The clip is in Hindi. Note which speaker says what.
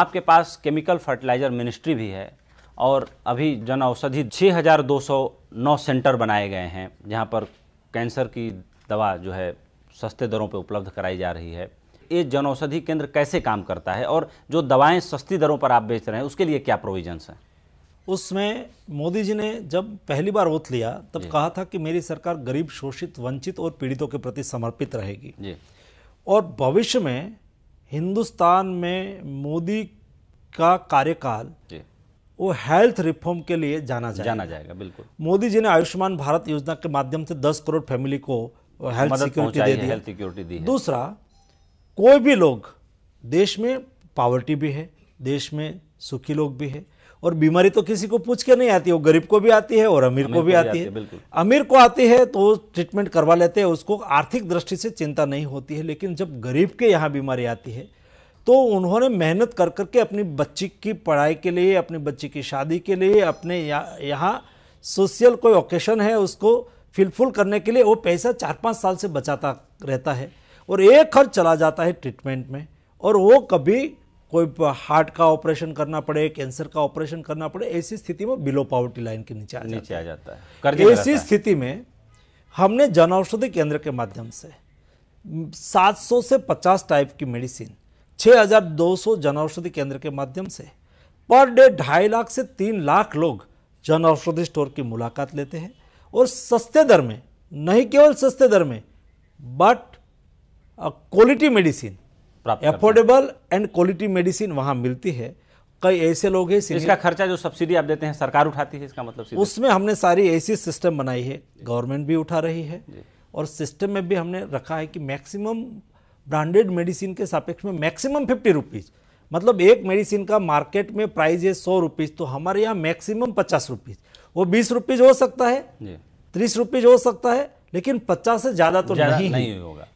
Speaker 1: आपके पास केमिकल फर्टिलाइज़र मिनिस्ट्री भी है और अभी जन औषधि 6,209 सेंटर बनाए गए हैं जहाँ पर कैंसर की दवा जो है सस्ते दरों पर उपलब्ध कराई जा रही है ये जन औषधि केंद्र कैसे काम करता है और जो दवाएं सस्ती दरों पर आप बेच रहे हैं उसके लिए क्या प्रोविजंस हैं
Speaker 2: उसमें मोदी जी ने जब पहली बार वोट लिया तब कहा था कि मेरी सरकार गरीब शोषित वंचित और पीड़ितों के प्रति समर्पित रहेगी जी और भविष्य में हिंदुस्तान में मोदी का कार्यकाल वो हेल्थ रिफॉर्म के लिए जाना जाएगा जाना जाएगा बिल्कुल मोदी जी ने आयुष्मान भारत योजना के माध्यम से 10 करोड़ फैमिली को हेल्थ सिक्योरिटी दे दी हेल्थ सिक्योरिटी दी दूसरा कोई भी लोग देश में पावर्टी भी है देश में सुखी लोग भी है और बीमारी तो किसी को पूछ के नहीं आती वो गरीब को भी आती है और अमीर, अमीर को भी आती है अमीर को आती है तो ट्रीटमेंट करवा लेते हैं उसको आर्थिक दृष्टि से चिंता नहीं होती है लेकिन जब गरीब के यहाँ बीमारी आती है तो उन्होंने मेहनत कर करके अपनी बच्ची की पढ़ाई के लिए अपनी बच्ची की शादी के लिए अपने यहाँ सोशल कोई ओकेशन है उसको फिलफुल करने के लिए वो पैसा चार पाँच साल से बचाता रहता है और एक खर्च चला जाता है ट्रीटमेंट में और वो कभी कोई हार्ट का ऑपरेशन करना पड़े कैंसर का ऑपरेशन करना पड़े ऐसी स्थिति में बिलो पावर्टी लाइन के नीचे आ नीचे आ जाता है ऐसी स्थिति में हमने जन औषधि केंद्र के माध्यम से 700 से 50 टाइप की मेडिसिन 6,200 जन औषधि केंद्र के माध्यम से पर डे ढाई लाख से तीन लाख लोग जन औषधि स्टोर की मुलाकात लेते हैं और सस्ते दर में नहीं केवल सस्ते दर में but quality medicine affordable and quality medicine वहाँ मिलती है कई ऐसे लोग हैं तो इसका
Speaker 1: खर्चा जो सब्सिडी आप देते हैं सरकार उठाती है इसका मतलब
Speaker 2: उसमें हमने सारी ऐसी सिस्टम बनाई है गवर्नमेंट भी उठा रही है और सिस्टम में भी हमने रखा है कि मैक्सिमम ब्रांडेड मेडिसिन के सापेक्ष में मैक्सिमम फिफ्टी रुपीज़ मतलब एक मेडिसिन का मार्केट में प्राइस है सौ रुपीज़ तो हमारे यहाँ मैक्सिमम पचास रुपीज़ वो बीस रुपीज़ हो सकता है तीस रुपीज़ हो सकता है लेकिन पचास से ज़्यादा तो नहीं, नहीं
Speaker 1: होगा